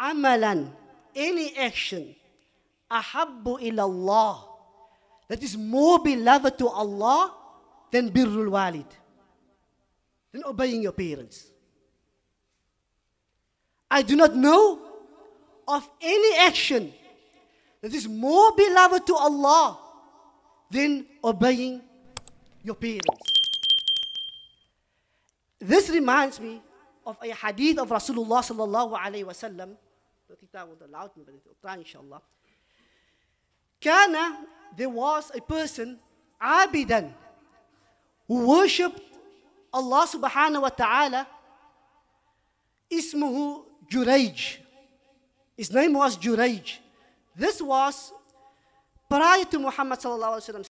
amalan, any action, ahabbu ilallah, that is more beloved to Allah than birrul walid, than obeying your parents. I do not know of any action that is more beloved to Allah than obeying your parents. This reminds me of a hadith of Rasulullah sallallahu alayhi wa sallam that it would allow me, but it will try, inshallah. Kana, there was a person, abidan, who worshipped Allah subhanahu wa ta'ala. Ismuhu Juraj. His name was Juraj. This was prior to Muhammad sallallahu alaihi wasallam